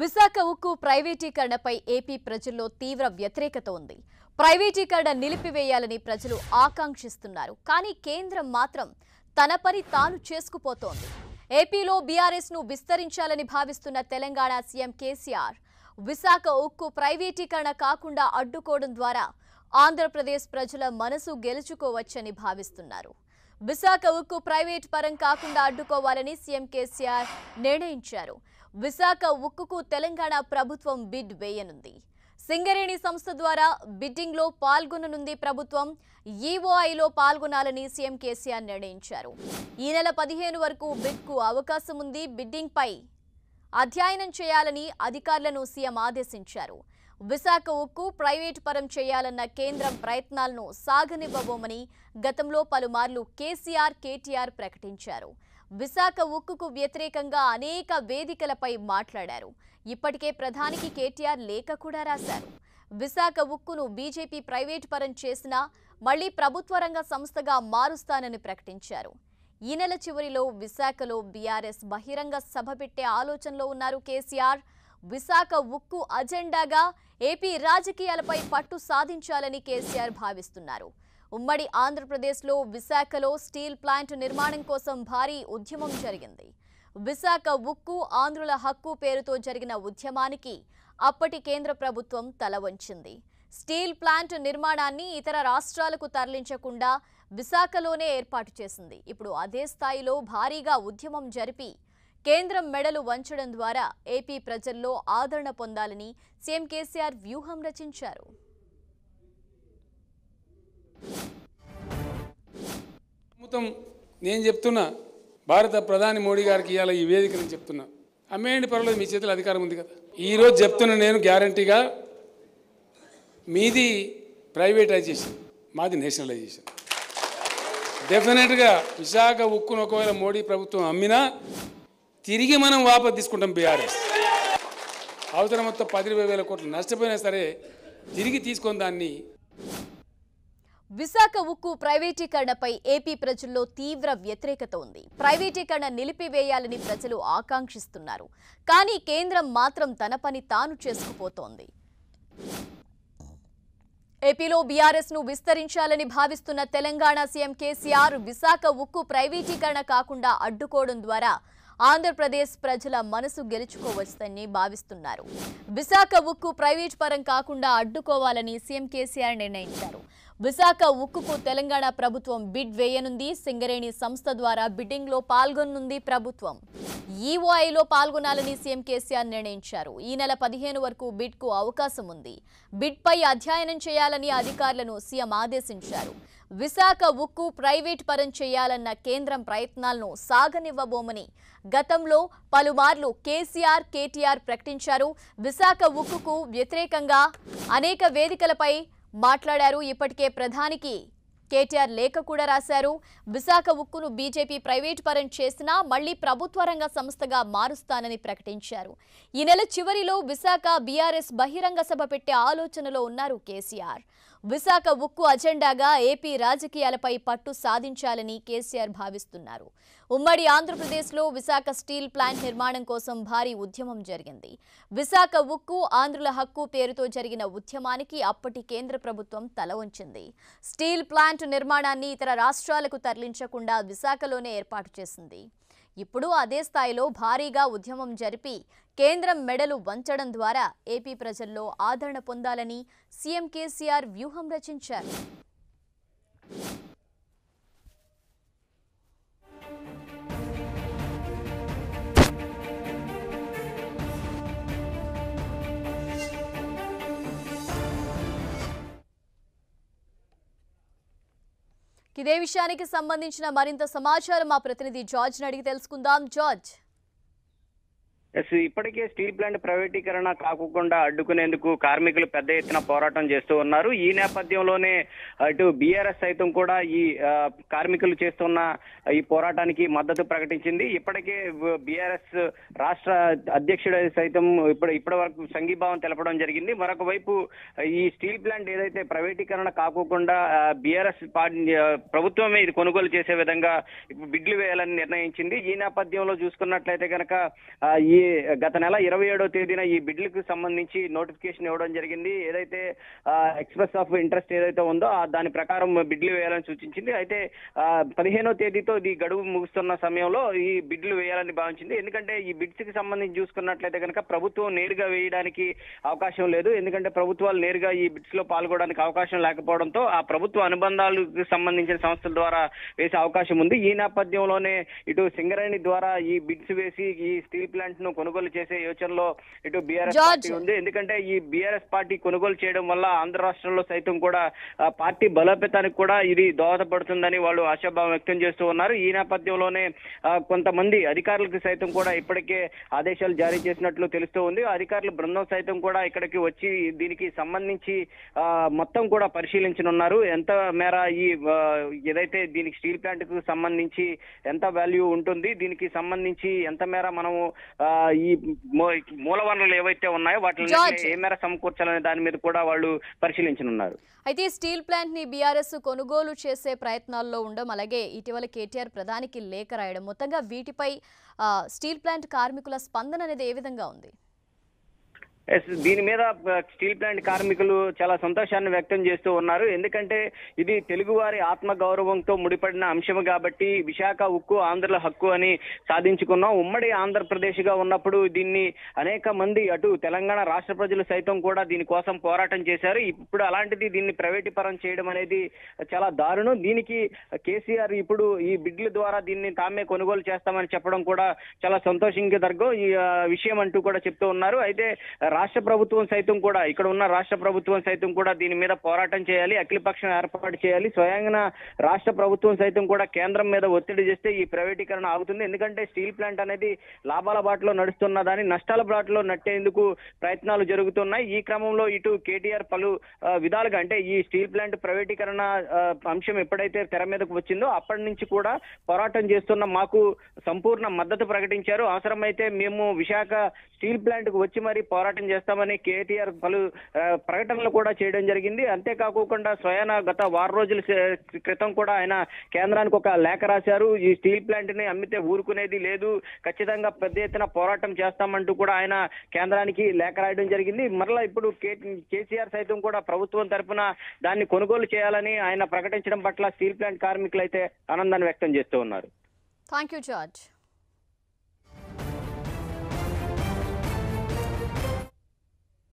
విశాఖ ఉక్కు ప్రైవేటీకరణపై ఏపీ ప్రజల్లో తీవ్ర వ్యతిరేకత ఉంది ప్రైవేటీకరణ నిలిపివేయాలని ప్రజలు ఆకాంక్షిస్తున్నారు కానీ కేంద్రం మాత్రం తన పని తాను చేసుకుపోతోంది ఏపీలో బీఆర్ఎస్ను విస్తరించాలని భావిస్తున్న తెలంగాణ సీఎం కేసీఆర్ విశాఖ ఉక్కు ప్రైవేటీకరణ కాకుండా అడ్డుకోవడం ద్వారా ఆంధ్రప్రదేశ్ ప్రజల మనసు గెలుచుకోవచ్చని భావిస్తున్నారు విశాఖ ఉక్కు ప్రైవేట్ పరం కాకుండా అడ్డుకోవాలని సీఎం కేసీఆర్ నిర్ణయించారు విశాఖ ఉక్కుకు తెలంగాణ ప్రభుత్వం బిడ్ వేయనుంది సింగరేణి సంస్థ ద్వారా బిడ్డింగ్లో పాల్గొననుంది ప్రభుత్వం ఈఓఐలో పాల్గొనాలని సీఎం కేసీఆర్ నిర్ణయించారు ఈ నెల పదిహేను వరకు బిడ్ కు అవకాశం ఉంది బిడ్డింగ్పై అధ్యయనం చేయాలని అధికారులను సీఎం ఆదేశించారు విశాఖ ఉక్కు ప్రైవేటు పరం చేయాలన్న కేంద్రం ప్రయత్నాలను సాగనివ్వబోమని గతంలో పలుమార్లు కేసీఆర్ కేటీఆర్ ప్రకటించారు విశాఖ ఉక్కుకు వ్యతిరేకంగా అనేక వేదికలపై మాట్లాడారు ఇప్పటికే ప్రధానికి కేటీఆర్ లేఖ కూడా రాశారు విశాఖ ఉక్కును బీజేపీ ప్రైవేట్ పరం చేసినా మళ్లీ ప్రభుత్వ రంగ సంస్థగా మారుస్తానని ప్రకటించారు ఈ నెల చివరిలో విశాఖలో బీఆర్ఎస్ బహిరంగ సభ పెట్టే ఆలోచనలో ఉన్నారు కేసీఆర్ విశాఖ ఉక్కు అజెండాగా ఏపీ రాజకీయాలపై పట్టు సాధించాలని కేసీఆర్ భావిస్తున్నారు ఉమ్మడి ఆంధ్రప్రదేశ్లో విశాఖలో స్టీల్ ప్లాంట్ నిర్మాణం కోసం భారీ ఉద్యమం జరిగింది విశాఖ ఉక్కు ఆంధ్రుల హక్కు పేరుతో జరిగిన ఉద్యమానికి అప్పటి కేంద్ర ప్రభుత్వం తల వంచింది స్టీల్ ప్లాంట్ నిర్మాణాన్ని ఇతర రాష్ట్రాలకు తరలించకుండా విశాఖలోనే ఏర్పాటు చేసింది ఇప్పుడు అదే స్థాయిలో భారీగా ఉద్యమం జరిపి కేంద్రం మెడలు వంచడం ద్వారా ఏపీ ప్రజల్లో ఆదరణ పొందాలని సీఎం కేసీఆర్ వ్యూహం రచించారు ప్రస్తుతం నేను చెప్తున్నా భారత ప్రధాని మోడీ గారికి ఇవాళ ఈ వేదికను చెప్తున్నా అమ్మేయండి పర్వాలేదు మీ చేతిలో అధికారం ఉంది కదా ఈరోజు చెప్తున్న నేను గ్యారంటీగా మీది ప్రైవేటైజేషన్ మాది నేషనలైజేషన్ డెఫినెట్గా విశాఖ ఉక్కును ఒకవేళ మోడీ ప్రభుత్వం అమ్మినా తిరిగి మనం వాపస్ తీసుకుంటాం బీఆర్ఎస్ అవసరం మొత్తం పది వేల కోట్లు నష్టపోయినా సరే తిరిగి తీసుకొని దాన్ని విశాఖ ఉక్కు ప్రైవేటీకరణపై ఏపీ ప్రజల్లో తీవ్ర వ్యతిరేకత ఉంది ప్రైవేటీకరణ నిలిపివేయాలని ప్రజలు ఆకాంక్షిస్తున్నారు కానీ కేంద్రం మాత్రం తన పని తాను చేసుకుపోతోంది ఏపీలో బీఆర్ఎస్ ను విస్తరించాలని భావిస్తున్న తెలంగాణ సీఎం కేసీఆర్ విశాఖ ఉక్కు ప్రైవేటీకరణ కాకుండా అడ్డుకోవడం ద్వారా ఆంధ్రప్రదేశ్ ప్రజల మనసు గెలుచుకోవచ్చని భావిస్తున్నారు విశాఖ ఉక్కు ప్రైవేట్ పరం కాకుండా అడ్డుకోవాలని సీఎం కేసీఆర్ నిర్ణయించారు విశాఖ ఉక్కుకు తెలంగాణ ప్రభుత్వం బిడ్ వేయనుంది సింగరేణి సంస్థ ద్వారా బిడ్డింగ్లో పాల్గొనుంది ప్రభుత్వం ఈఓఐలో పాల్గొనాలని సీఎం కేసీఆర్ నిర్ణయించారు ఈ నెల పదిహేను వరకు బిడ్కు అవకాశం ఉంది బిడ్పై అధ్యయనం చేయాలని అధికారులను సీఎం ఆదేశించారు విశాఖ ఉక్కు ప్రైవేట్ పరం చేయాలన్న కేంద్రం ప్రయత్నాలను సాగనివ్వబోమని గతంలో పలుమార్లు కేసీఆర్ కేటీఆర్ ప్రకటించారు విశాఖ ఉక్కుకు వ్యతిరేకంగా అనేక వేదికలపై మాట్లాడారు ఇప్పటికే ప్రధానికి కేటీఆర్ లేఖ కూడా రాశారు విశాఖ ఉక్కును బీజేపీ ప్రైవేట్ పరం చేసినా మళ్లీ ప్రభుత్వ రంగ సంస్థగా మారుస్తానని ప్రకటించారు ఈ నెల చివరిలో విశాఖ బీఆర్ఎస్ బహిరంగ సభ పెట్టే ఆలోచనలో ఉన్నారు కేసీఆర్ విశాఖ ఉక్కు అజెండాగా ఏపీ రాజకీయాలపై పట్టు సాధించాలని కేసీఆర్ భావిస్తున్నారు ఉమ్మడి ఆంధ్రప్రదేశ్లో విశాఖ స్టీల్ ప్లాంట్ నిర్మాణం కోసం భారీ ఉద్యమం జరిగింది విశాఖ ఉక్కు ఆంధ్రుల హక్కు పేరుతో జరిగిన ఉద్యమానికి అప్పటి కేంద్ర ప్రభుత్వం తల ఉంచింది స్టీల్ ప్లాంట్ నిర్మాణాన్ని ఇతర రాష్ట్రాలకు తరలించకుండా విశాఖలోనే ఏర్పాటు చేసింది ఇప్పుడు అదే స్థాయిలో భారీగా ఉద్యమం జరిపి కేంద్రం మెడలు వంచడం ద్వారా ఏపీ ప్రజల్లో ఆదరణ పొందాలని సీఎం కేసీఆర్ వ్యూహం రచించారు ఇదే విషయానికి సంబంధించిన మరింత సమాచారం మా ప్రతినిధి జార్జ్ అడిగి తెలుసుకుందాం జార్జ్ ఇప్పటికే స్టీల్ ప్లాంట్ ప్రైవేటీకరణ కాకుండా అడ్డుకునేందుకు కార్మికులు పెద్ద ఎత్తున పోరాటం చేస్తూ ఉన్నారు ఈ నేపథ్యంలోనే అటు బీఆర్ఎస్ సైతం కూడా ఈ కార్మికులు చేస్తున్న ఈ పోరాటానికి మద్దతు ప్రకటించింది ఇప్పటికే బీఆర్ఎస్ రాష్ట్ర అధ్యక్షుడు సైతం ఇప్పుడు ఇప్పటి వరకు సంఘీభావం తెలపడం జరిగింది మరొక వైపు ఈ స్టీల్ ప్లాంట్ ఏదైతే ప్రైవేటీకరణ కాకుండా బీఆర్ఎస్ ప్రభుత్వమే ఇది కొనుగోలు చేసే విధంగా బిడ్లు వేయాలని నిర్ణయించింది ఈ నేపథ్యంలో చూసుకున్నట్లయితే కనుక ఈ గత నెల ఇరవై ఏడో తేదీన ఈ బిడ్లకు సంబంధించి నోటిఫికేషన్ ఇవ్వడం జరిగింది ఏదైతే ఎక్స్ప్రెస్ ఆఫ్ ఇంట్రెస్ట్ ఏదైతే ఉందో దాని ప్రకారం బిడ్లు వేయాలని సూచించింది అయితే పదిహేనో తేదీతో ఇది గడువు ముగుస్తున్న సమయంలో ఈ బిడ్లు వేయాలని భావించింది ఎందుకంటే ఈ బిడ్స్ కి సంబంధించి చూసుకున్నట్లయితే కనుక ప్రభుత్వం నేరుగా వేయడానికి అవకాశం లేదు ఎందుకంటే ప్రభుత్వాలు నేరుగా ఈ బిడ్స్ లో పాల్గొనడానికి అవకాశం లేకపోవడంతో ఆ ప్రభుత్వ అనుబంధాలకు సంబంధించిన సంస్థల ద్వారా వేసే అవకాశం ఉంది ఈ నేపథ్యంలోనే ఇటు సింగరేణి ద్వారా ఈ బిడ్స్ వేసి ఈ స్టీల్ ప్లాంట్ ను కొనుగోలు చేసే యోచనలో ఇటు బీఆర్ఎస్ పార్టీ ఉంది ఎందుకంటే ఈ బీఆర్ఎస్ పార్టీ కొనుగోలు చేయడం వల్ల ఆంధ్ర రాష్ట్రంలో సైతం కూడా పార్టీ బలోపేతానికి కూడా ఇది దోహదపడుతుందని వాళ్ళు ఆశాభావం వ్యక్తం చేస్తూ ఉన్నారు ఈ నేపథ్యంలోనే కొంతమంది అధికారులకు సైతం కూడా ఇప్పటికే ఆదేశాలు జారీ చేసినట్లు తెలుస్తూ ఉంది అధికారుల బృందం సైతం కూడా ఇక్కడికి వచ్చి దీనికి సంబంధించి మొత్తం కూడా పరిశీలించనున్నారు ఎంత మేర ఈ ఏదైతే దీనికి స్టీల్ ప్లాంట్ కు సంబంధించి ఎంత వాల్యూ ఉంటుంది దీనికి సంబంధించి ఎంత మేర మనము ఈ మూల వనరులు ఏవైతే ఉన్నాయో వాటిని ఏ మేర సమకూర్చాలనే దాని మీద కూడా వాళ్ళు పరిశీలించనున్నారు అయితే స్టీల్ ప్లాంట్ ని బీఆర్ఎస్ కొనుగోలు చేసే ప్రయత్నాల్లో ఉండడం అలాగే ఇటీవల కేటీఆర్ ప్రధానికి లేఖ రాయడం మొత్తంగా వీటిపై స్టీల్ ప్లాంట్ కార్మికుల స్పందన అనేది ఏ విధంగా ఉంది ఎస్ దీని మీద స్టీల్ ప్లాంట్ కార్మికులు చాలా సంతోషాన్ని వ్యక్తం చేస్తూ ఉన్నారు ఎందుకంటే ఇది తెలుగువారి ఆత్మ గౌరవంతో ముడిపడిన అంశం కాబట్టి విశాఖ ఉక్కు ఆంధ్రుల హక్కు అని సాధించుకున్నాం ఉమ్మడి ఆంధ్రప్రదేశ్ గా ఉన్నప్పుడు దీన్ని అనేక మంది అటు తెలంగాణ రాష్ట్ర ప్రజలు సైతం కూడా దీనికోసం పోరాటం చేశారు ఇప్పుడు అలాంటిది దీన్ని ప్రైవేటీపరం చేయడం అనేది చాలా దారుణం దీనికి కేసీఆర్ ఇప్పుడు ఈ బిడ్ల ద్వారా దీన్ని తామే కొనుగోలు చేస్తామని చెప్పడం కూడా చాలా సంతోషంగా దర్గం ఈ విషయం అంటూ కూడా చెప్తూ ఉన్నారు అయితే రాష్ట్ర ప్రభుత్వం సైతం కూడా ఇక్కడ ఉన్న రాష్ట్ర ప్రభుత్వం సైతం కూడా దీని మీద పోరాటం చేయాలి అఖిలపక్షం ఏర్పాటు చేయాలి స్వయంగా రాష్ట్ర ప్రభుత్వం సైతం కూడా కేంద్రం మీద ఒత్తిడి చేస్తే ఈ ప్రైవేటీకరణ ఆగుతుంది ఎందుకంటే స్టీల్ ప్లాంట్ అనేది లాభాల బాటలో దాని నష్టాల బాటలో నట్టేందుకు ప్రయత్నాలు జరుగుతున్నాయి ఈ క్రమంలో ఇటు కేటీఆర్ పలు విధాలుగా అంటే ఈ స్టీల్ ప్లాంట్ ప్రైవేటీకరణ అంశం ఎప్పుడైతే తెర మీదకు వచ్చిందో అప్పటి నుంచి కూడా పోరాటం చేస్తున్న మాకు సంపూర్ణ మద్దతు ప్రకటించారు అవసరమైతే మేము విశాఖ స్టీల్ ప్లాంట్ కు వచ్చి మరీ పోరాటం చేస్తామని కేటీఆర్ పలు ప్రకటనలు కూడా చేయడం జరిగింది అంతేకాకుండా స్వయాన గత వారం రోజుల క్రితం కూడా ఆయన కేంద్రానికి ఒక లేఖ రాశారు ఈ స్టీల్ ప్లాంట్ ని అమ్మితే ఊరుకునేది లేదు ఖచ్చితంగా పెద్ద ఎత్తున పోరాటం చేస్తామంటూ కూడా ఆయన కేంద్రానికి లేఖ రాయడం జరిగింది మరలా ఇప్పుడు కేసీఆర్ సైతం కూడా ప్రభుత్వం తరఫున దాన్ని కొనుగోలు చేయాలని ఆయన ప్రకటించడం పట్ల స్టీల్ ప్లాంట్ కార్మికులు అయితే ఆనందాన్ని వ్యక్తం చేస్తూ ఉన్నారు థ్యాంక్ యూ జార్జ్